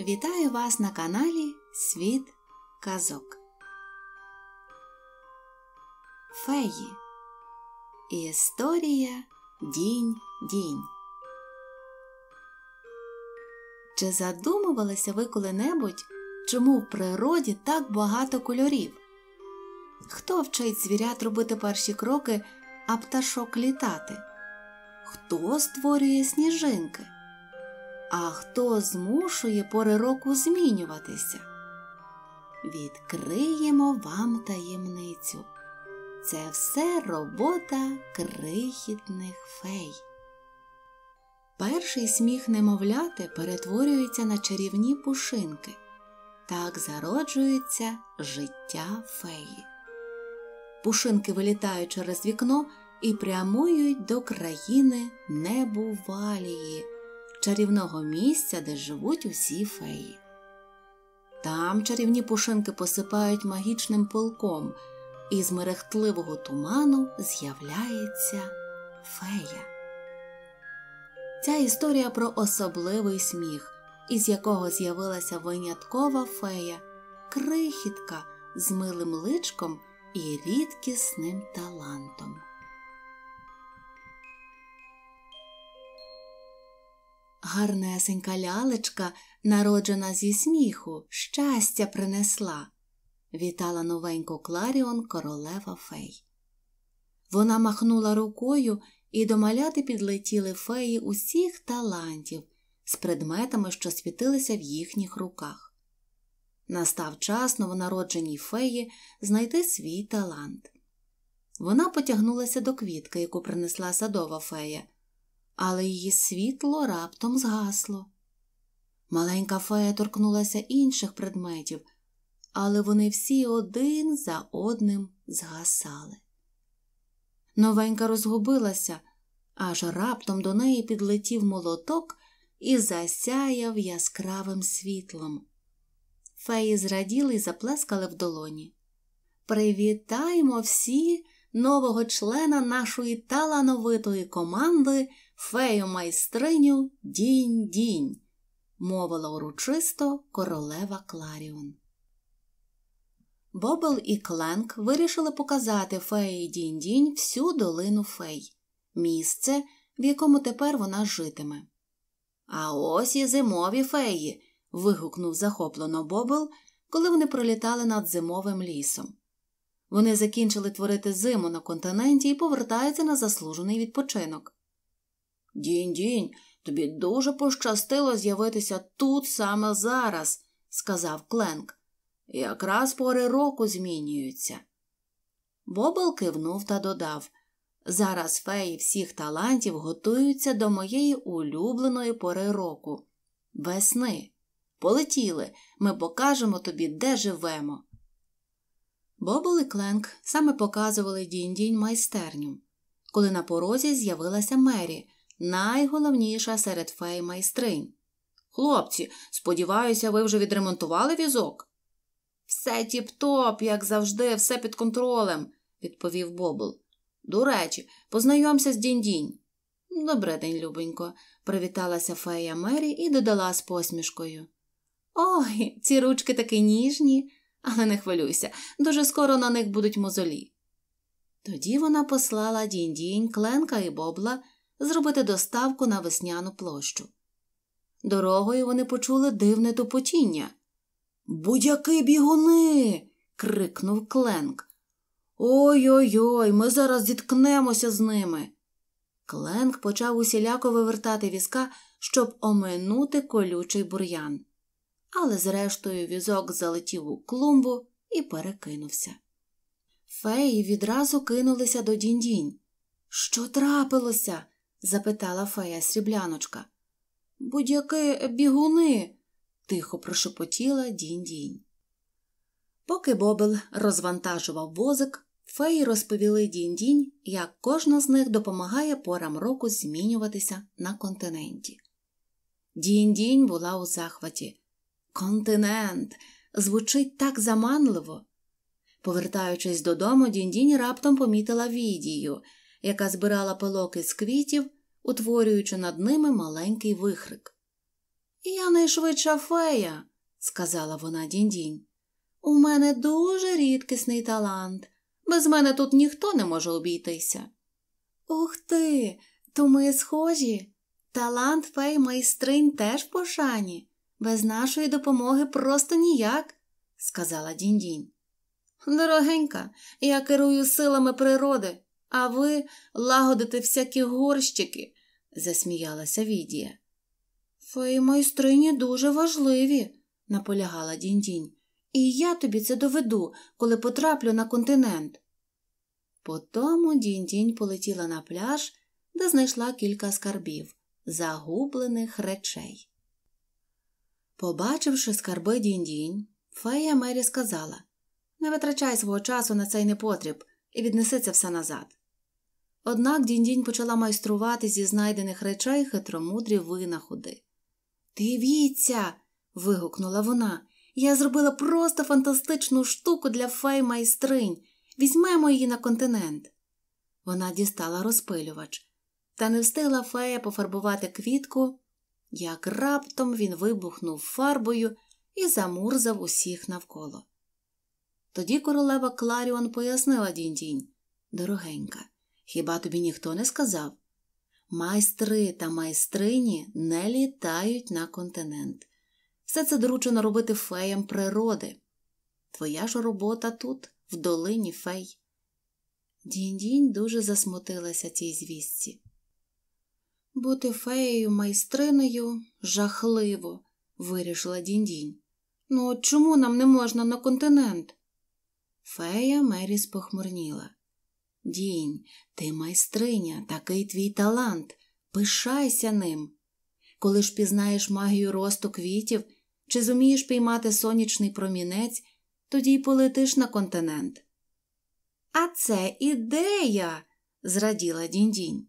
Вітаю вас на каналі Світ Казок. Феї. Історія Дінь Дінь. Чи задумувалися ви коли-небудь, чому в природі так багато кольорів? Хто вчить звірят робити перші кроки, а пташок літати? Хто створює сніжинки? А хто змушує пори року змінюватися? Відкриємо вам таємницю. Це все робота крихітних фей. Перший сміх немовляти перетворюється на чарівні пушинки. Так зароджується життя феї. Пушинки вилітають через вікно і прямують до країни небувалії чарівного місця, де живуть усі феї. Там чарівні пушинки посипають магічним полком, і з мерехтливого туману з'являється фея. Ця історія про особливий сміх, із якого з'явилася виняткова фея, крихітка з милим личком і рідкісним талантом. Гарнесенька лялечка, народжена зі сміху, щастя принесла, вітала новенько Кларіон королева фей. Вона махнула рукою і до маляти підлетіли феї усіх талантів з предметами, що світилися в їхніх руках. Настав час новонародженій феї знайти свій талант. Вона потягнулася до квітки, яку принесла садова фея але її світло раптом згасло. Маленька фея торкнулася інших предметів, але вони всі один за одним згасали. Новенька розгубилася, аж раптом до неї підлетів молоток і засяяв яскравим світлом. Феї зраділи і заплескали в долоні. Привітаємо всі нового члена нашої талановитої команди Фею майстриню дінь дінь, мовила урочисто королева Кларіон. Бобл і Кленк вирішили показати феї дінь дінь всю долину фей, місце, в якому тепер вона житиме. А ось і зимові феї. вигукнув захоплено Бобл, коли вони пролітали над зимовим лісом. Вони закінчили творити зиму на континенті і повертаються на заслужений відпочинок. Дінь дінь, тобі дуже пощастило з'явитися тут саме зараз, сказав Кленк. Якраз пори року змінюються. Бобл кивнув та додав Зараз феї всіх талантів готуються до моєї улюбленої пори року. Весни. Полетіли, ми покажемо тобі, де живемо. Бобл і Кленк саме показували дінь-дінь майстерню, коли на порозі з'явилася Мері, найголовніша серед фей майстринь. Хлопці, сподіваюся, ви вже відремонтували візок? Все тіп-топ, як завжди, все під контролем, відповів Бобл. До речі, познайомся з дінь-дінь». «Добрий день, любенько, привіталася фея Мері і додала з посмішкою. Ой, ці ручки такі ніжні, але не хвилюйся, дуже скоро на них будуть мозолі. Тоді вона послала дінь-дінь, Кленка і Бобла зробити доставку на весняну площу. Дорогою вони почули дивне тупотіння. Будь-які бігуни. крикнув Кленк. Ой ой ой, ми зараз зіткнемося з ними. Кленк почав усіляко вивертати візка, щоб оминути колючий бур'ян. Але, зрештою, візок залетів у клумбу і перекинувся. Феї відразу кинулися до діндінь. Що трапилося? запитала фея срібляночка. будь яке бігуни, тихо прошепотіла дінь дінь. Поки Бобел розвантажував возик, феї розповіли дінь дінь, як кожна з них допомагає порам року змінюватися на континенті. Дінь дінь була у захваті. Континент звучить так заманливо. Повертаючись додому, дінь дінь раптом помітила відію – яка збирала пилок із квітів, утворюючи над ними маленький вихрик. Я найшвидша фея, сказала вона дінь-дінь. У мене дуже рідкісний талант. Без мене тут ніхто не може обійтися. Ух ти, то ми схожі. Талант фей майстринь теж в пошані. Без нашої допомоги просто ніяк, сказала дінь-дінь. Дорогенька, я керую силами природи, а ви лагодите всякі горщики, засміялася Відія. Твої майстрині дуже важливі, наполягала діндінь. І я тобі це доведу, коли потраплю на континент. Потому діндінь полетіла на пляж, де знайшла кілька скарбів, загублених речей. Побачивши скарби діндінь, фея Мері сказала Не витрачай свого часу на цей непотріб і віднеси це все назад. Однак діндінь почала майструвати зі знайдених речей хитромудрі винаходи. Дивіться. вигукнула вона. Я зробила просто фантастичну штуку для фей майстринь. Візьмемо її на континент. Вона дістала розпилювач, та не встигла фея пофарбувати квітку, як раптом він вибухнув фарбою і замурзав усіх навколо. Тоді королева Кларіон пояснила діндінь дорогенька. Хіба тобі ніхто не сказав? Майстри та майстрині не літають на континент. Все це доручено робити феям природи. Твоя ж робота тут, в долині фей. Дінь-дінь дуже засмутилася цій звістці. Бути феєю майстриною жахливо, вирішила дінь-дінь. Ну, от чому нам не можна на континент? Фея меріс похмурніла. Дінь, ти майстриня, такий твій талант. Пишайся ним. Коли ж пізнаєш магію росту квітів чи зумієш піймати сонячний промінець, тоді й полетиш на континент. А це ідея, зраділа діндінь.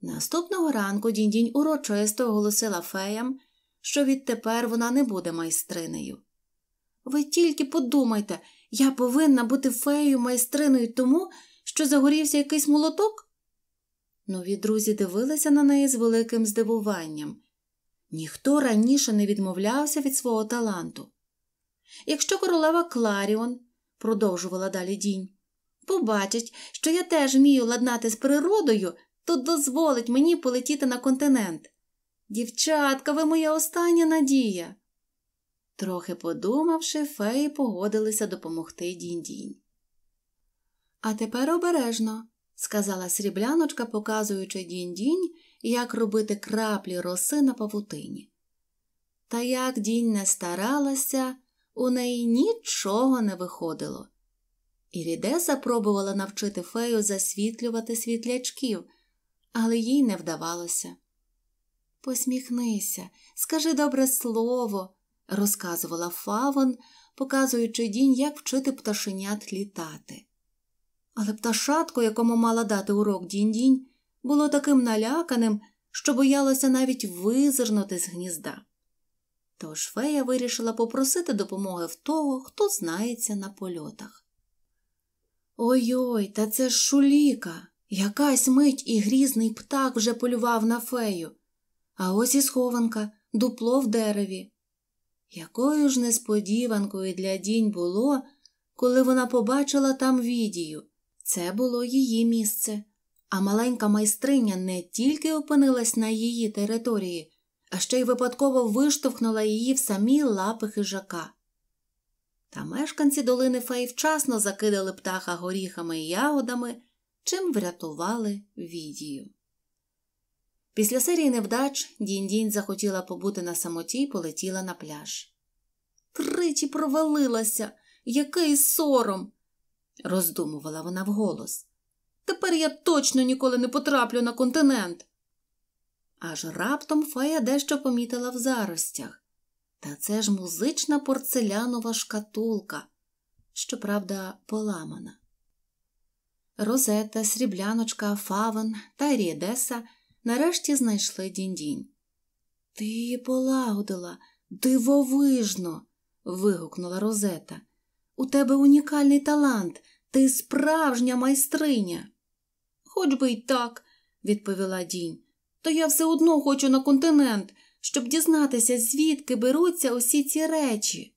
Наступного ранку діндінь урочисто оголосила феям, що відтепер вона не буде майстринею. Ви тільки подумайте, я повинна бути феєю майстриною тому, що загорівся якийсь молоток? Нові друзі дивилися на неї з великим здивуванням. Ніхто раніше не відмовлявся від свого таланту. Якщо королева Кларіон, продовжувала далі дінь, побачить, що я теж вмію ладнати з природою, то дозволить мені полетіти на континент. Дівчатка, ви моя остання надія. Трохи подумавши, феї погодилися допомогти дінь-дінь. А тепер обережно, сказала срібляночка, показуючи дінь-дінь, як робити краплі роси на павутині. Та як дінь не старалася, у неї нічого не виходило. Ірідеса пробувала навчити фею засвітлювати світлячків, але їй не вдавалося. Посміхнися, скажи добре слово розказувала Фавон, показуючи дінь, як вчити пташенят літати. Але пташатко, якому мала дати урок дінь-дінь, було таким наляканим, що боялося навіть визирнути з гнізда. Тож фея вирішила попросити допомоги в того, хто знається на польотах. Ой-ой, та це ж шуліка. Якась мить і грізний птак вже полював на фею. А ось і схованка, дупло в дереві якою ж несподіванкою для дінь було, коли вона побачила там відію. Це було її місце, а маленька майстриня не тільки опинилась на її території, а ще й випадково виштовхнула її в самі лапи хижака. Та мешканці долини Фей вчасно закидали птаха горіхами і ягодами, чим врятували відію. Після серії невдач Дінь-Дінь захотіла побути на самоті і полетіла на пляж. Тричі провалилася, який сором, роздумувала вона вголос. Тепер я точно ніколи не потраплю на континент. Аж раптом фея дещо помітила в заростях. Та це ж музична порцелянова шкатулка, щоправда, поламана. Розета, срібляночка, фавен та рідеса – нарешті знайшли діндінь. Ти її полагодила дивовижно. вигукнула Розета. У тебе унікальний талант, ти справжня майстриня. Хоч би й так, відповіла дінь. То я все одно хочу на континент, щоб дізнатися, звідки беруться усі ці речі.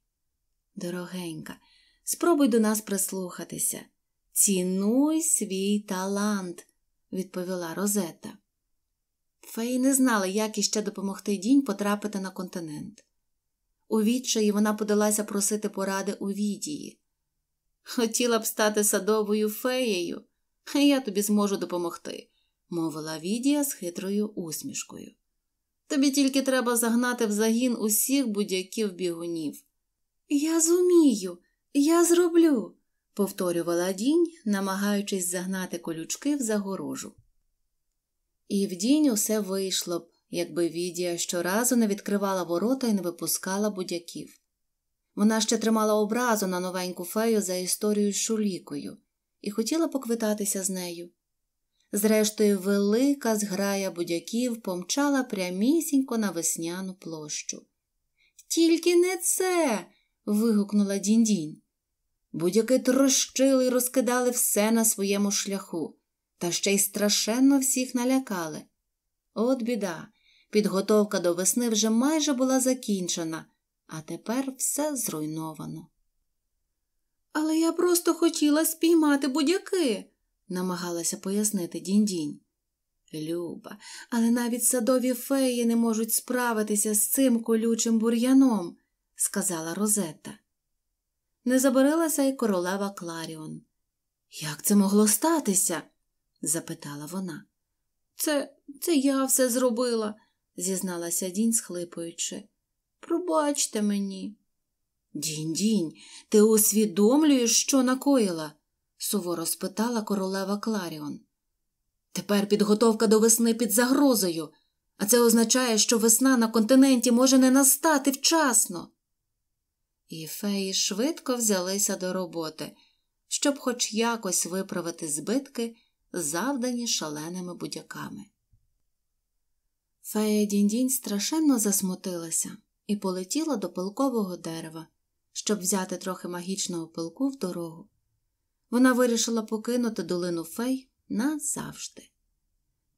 Дорогенька, спробуй до нас прислухатися. Цінуй свій талант, відповіла Розета. Феї не знали, як іще допомогти дінь потрапити на континент. У відчаї вона подалася просити поради у відії. Хотіла б стати садовою феєю, а я тобі зможу допомогти, мовила Відія з хитрою усмішкою. Тобі тільки треба загнати в загін усіх будь-яків бігунів. Я зумію, я зроблю, повторювала дінь, намагаючись загнати колючки в загорожу. І в вдінь усе вийшло б, якби Відія щоразу не відкривала ворота і не випускала будяків. Вона ще тримала образу на новеньку фею за історію з шулікою і хотіла поквитатися з нею. Зрештою, велика зграя будяків помчала прямісінько на весняну площу. Тільки не це. вигукнула діндінь. Будяки трощили і розкидали все на своєму шляху та ще й страшенно всіх налякали. От біда, підготовка до весни вже майже була закінчена, а тепер все зруйновано. Але я просто хотіла спіймати будяки, намагалася пояснити дінь-дінь. Люба, але навіть садові феї не можуть справитися з цим колючим бур'яном, сказала Розетта. Не забарилася й королева Кларіон. Як це могло статися? запитала вона. Це це я все зробила, зізналася дінь, схлипуючи. Пробачте мені. Дінь дінь, ти усвідомлюєш, що накоїла? суворо спитала королева Кларіон. Тепер підготовка до весни під загрозою, а це означає, що весна на континенті може не настати вчасно. І феї швидко взялися до роботи, щоб хоч якось виправити збитки, завдані шаленими будяками. Фея Діндінь страшенно засмутилася і полетіла до пилкового дерева, щоб взяти трохи магічного пилку в дорогу. Вона вирішила покинути долину фей назавжди.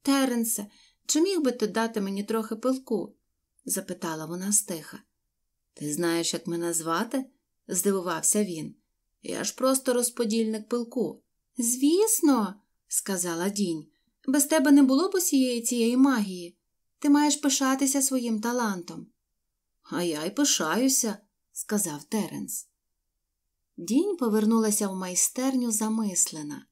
Теренсе, чи міг би ти дати мені трохи пилку? запитала вона стиха. Ти знаєш, як мене звати? здивувався він. Я ж просто розподільник пилку. Звісно, сказала дінь. Без тебе не було б усієї цієї магії. Ти маєш пишатися своїм талантом. А я й пишаюся, сказав Теренс. Дінь повернулася в майстерню замислена.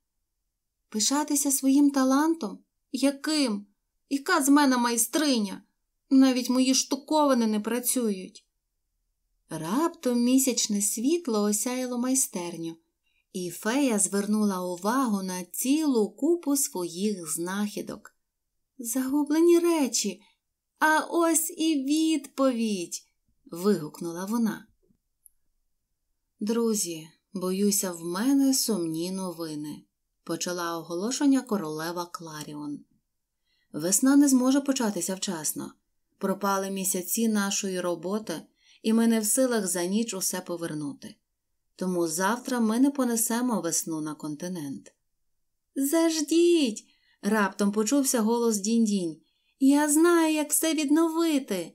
Пишатися своїм талантом? Яким? Яка з мене майстриня? Навіть мої штуковини не працюють. Раптом місячне світло осяяло майстерню, і фея звернула увагу на цілу купу своїх знахідок. Загублені речі, а ось і відповідь. вигукнула вона. Друзі, боюся, в мене сумні новини, почала оголошення королева Кларіон. Весна не зможе початися вчасно. Пропали місяці нашої роботи, і ми не в силах за ніч усе повернути тому завтра ми не понесемо весну на континент. Заждіть. раптом почувся голос Дінь-Дінь. Я знаю, як все відновити.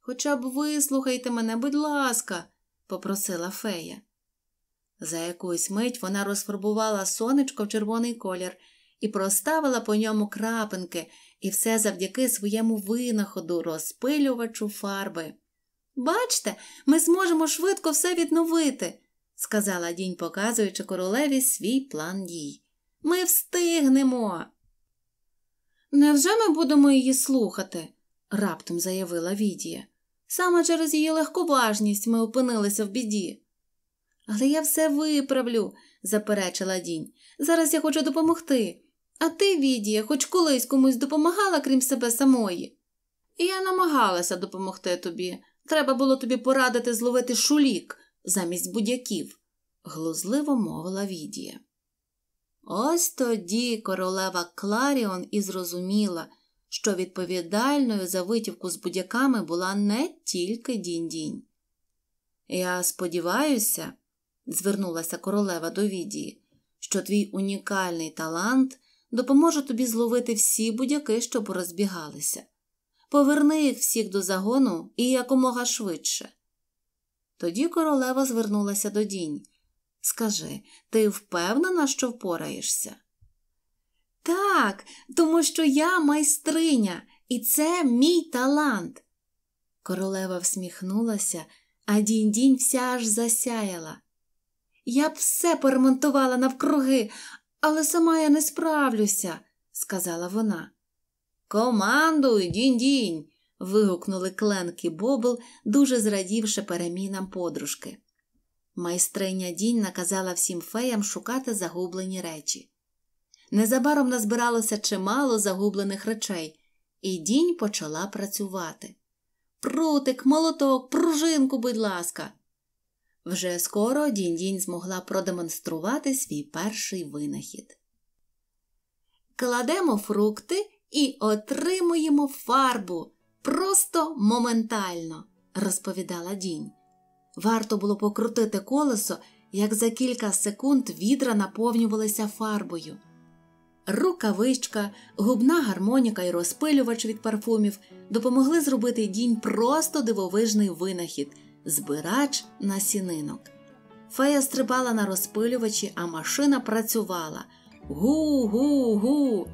Хоча б вислухайте мене, будь ласка, попросила фея. За якусь мить вона розфарбувала сонечко в червоний колір і проставила по ньому крапинки, і все завдяки своєму винаходу, розпилювачу фарби. Бачте, ми зможемо швидко все відновити, сказала дінь, показуючи королеві свій план дій. Ми встигнемо. Невже ми будемо її слухати? раптом заявила Відія. Саме через її легковажність ми опинилися в біді. Але я все виправлю, заперечила дінь. Зараз я хочу допомогти. А ти, Відія, хоч колись комусь допомагала, крім себе самої. І я намагалася допомогти тобі, Треба було тобі порадити зловити шулік замість будяків, глузливо мовила Відія. Ось тоді королева Кларіон і зрозуміла, що відповідальною за витівку з будяками була не тільки дінь-дінь. Я сподіваюся, звернулася королева до Відії, що твій унікальний талант допоможе тобі зловити всі будяки, що порозбігалися поверни їх всіх до загону і якомога швидше. Тоді королева звернулася до дінь. Скажи, ти впевнена, що впораєшся? Так, тому що я майстриня, і це мій талант. Королева всміхнулася, а дінь дінь вся аж засяяла. Я б все перемонтувала навкруги, але сама я не справлюся, сказала вона. Командуй, дінь-дінь!» – вигукнули кленки Бобл, дуже зрадівши перемінам подружки. Майстриня дінь наказала всім феям шукати загублені речі. Незабаром назбиралося чимало загублених речей, і дінь почала працювати. Прутик, молоток, пружинку, будь ласка. Вже скоро дінь-дінь змогла продемонструвати свій перший винахід. Кладемо фрукти і отримуємо фарбу просто моментально, розповідала дінь. Варто було покрутити колесо, як за кілька секунд відра наповнювалися фарбою. Рукавичка, губна гармоніка і розпилювач від парфумів допомогли зробити дінь просто дивовижний винахід, збирач насінинок. Фея стрибала на розпилювачі, а машина працювала. Гу, гу, гу.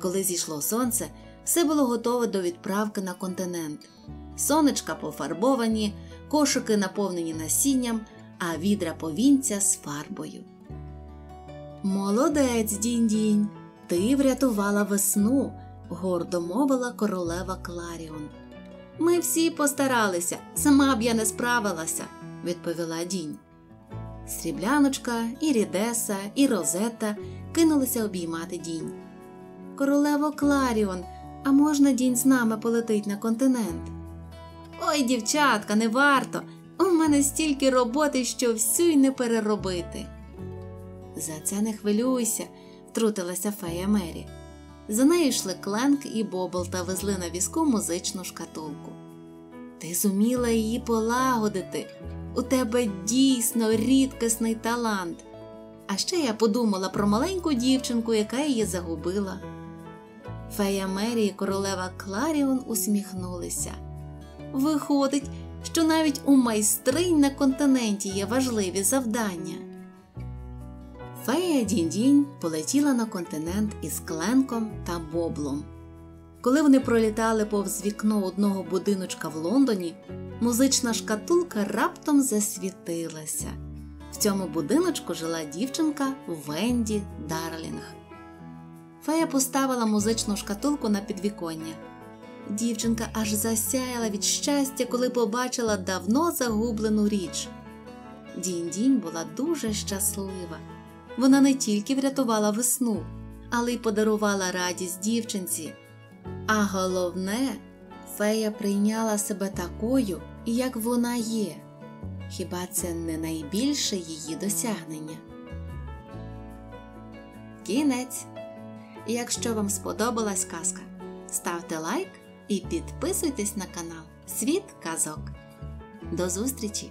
Коли зійшло сонце, все було готове до відправки на континент. Сонечка пофарбовані, кошики наповнені насінням, а відра повінця з фарбою. Молодець, дінь-дінь, Ти врятувала весну, гордо мовила королева Кларіон. Ми всі постаралися, сама б я не справилася, відповіла дінь. Срібляночка, і Рідеса, і Розетта кинулися обіймати дінь королево Кларіон, а можна дінь з нами полетить на континент. Ой, дівчатка, не варто. У мене стільки роботи, що всю й не переробити. За це не хвилюйся, втрутилася фея Мері. За нею йшли Кленк і Бобл та везли на візку музичну шкатулку. Ти зуміла її полагодити. У тебе дійсно рідкісний талант. А ще я подумала про маленьку дівчинку, яка її загубила. Фея Мері і королева Кларіон усміхнулися. Виходить, що навіть у майстринь на континенті є важливі завдання. Фея Діндінь полетіла на континент із Кленком та Боблом. Коли вони пролітали повз вікно одного будиночка в Лондоні, музична шкатулка раптом засвітилася. В цьому будиночку жила дівчинка Венді Дарлінг. Фея поставила музичну шкатулку на підвіконня. Дівчинка аж засяяла від щастя, коли побачила давно загублену річ. Дінь дінь була дуже щаслива. Вона не тільки врятувала весну, але й подарувала радість дівчинці. А головне, фея прийняла себе такою, як вона є. Хіба це не найбільше її досягнення? Кінець якщо вам сподобалась казка, ставте лайк і підписуйтесь на канал Світ Казок. До зустрічі!